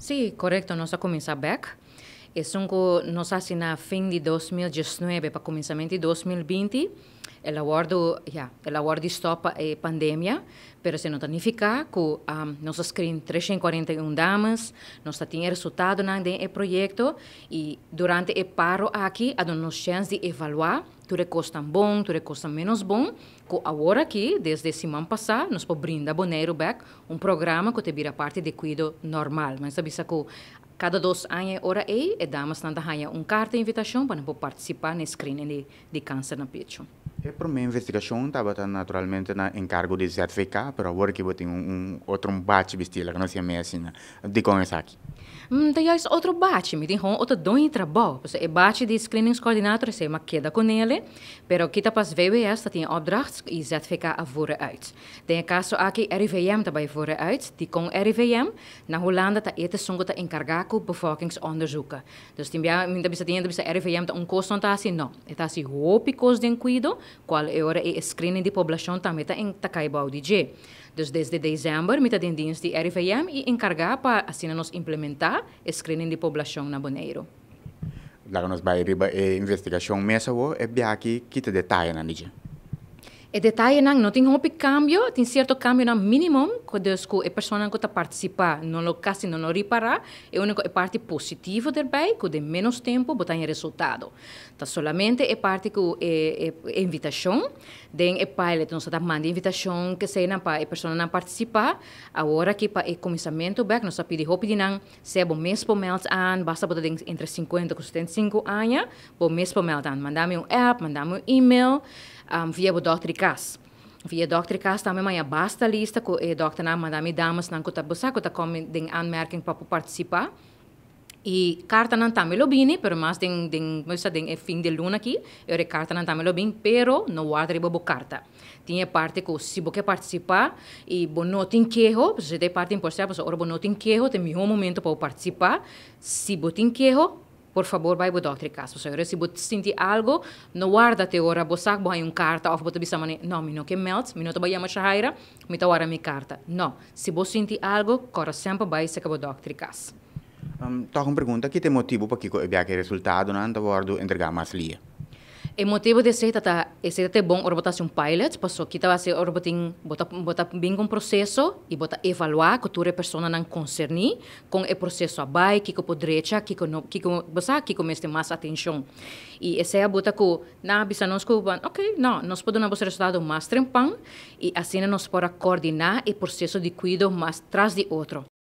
Sim, correto. Nos começar back. Es un que nos hacen fin de 2019 para começamento de 2020. El acuerdo, ya, yeah, el acuerdo stopa é eh, pandemia, pero se não significa que um, nós escrevemos 341 damas, nós temos resultado no projeto e durante o paro aqui, a nos chance de avaliar tudo é bom, tudo custa menos bom, que agora aqui, desde semana passada, nós podemos brindar Boneiro Back um programa que te a parte de cuido normal, mas sabe que cada dois anos, hora é, e damas não ganham uma carta de invitação para participar no screening de, de câncer na pecho. É por minha investigação, estava naturalmente na encargo de certificar, para agora que eu tenho um, outro bate vestido, que não sei mesmo assim, né? de com aqui. aqui. Então, é outro bate, me tem outro dom em trabalho. É bate de screenings coordinator, se é mas queda com ele, pero kita tá pas VWS, dat tá, tem opdracht, e certificar a vore out. Tem caso aqui, RVM, também é vore uit, die com RVM, na Holanda, tá ete songo tá encargar com bevolkingsonderzoeken. Dus tem bia, minda bisa tem, bisa RIVM, tá um custo, não está assim, não. está assim, hopi custo de cuido, qual é hora e screening de população também está em takaibaw DJ. desde dezembro, meta din dienst di RIVM e encarga para assim nos implementar screening de população na Boneiro. Laga nos ba riba eh, investigação mesmo é e eh, biaki kita detalhe na nije. E detalhe não, não tem um cambio, tem certo cambio na mínimo, quando a pessoa não participa, não lo casi não lo é a única parte positiva do bem, que de menos tempo botar em resultado. Então, somente a parte que é, é invitação, tem é pilot, nós estamos mandando invitação que se eh, para a pessoa não participar, agora que para o começamento, back, nós pedimos que não se bom mês por mês an, basta botar entre 50 e 75 anos, bom mês por mês mandar mandamos um app, mandamos um e-mail, um, via o Dr. Kass. Via Dr. Kass também uma basta lista que o Dr. Nam madame damas não kuta busa kuta komen den anmerking para participar. E carta não tá melobini, pero mas den tem, moça den fim de luna aqui, eu re carta não está tá bem, pero no guarda ribo carta. Tinha parte que se você participar e bo não tem quejo, se tem parte imposta, pues ora bo não tem quejo, tem melhor momento para participar. Se bo tem quejo, por favor, vai budok trikas. So, se si sentir algo, não guarda te você bosak bohai um carta, ou bota vai dizer, no, não no ke melts mi no to bayama shahaira, mi to wara minha carta. não se você sentir algo, corre sempre bai seka budok trikas. Um, Toca uma pergunta, que tem motivo para que o resultado não anda entregar mais lia? E motivo de ser tata, esse é bom orbotar um pilot, porque aqui tava tá ser orbotin botar botar bem com processo e botar evaluar que tua é pessoa não concerni com o processo a bai, que que podrecha, que que não, que que você que comece mais atenção. E esse é a bota que na bisa nós cuban, OK, não, nós podemos ter resultado mais trempan e assim nós para coordenar o processo de cuido mais atrás de outro.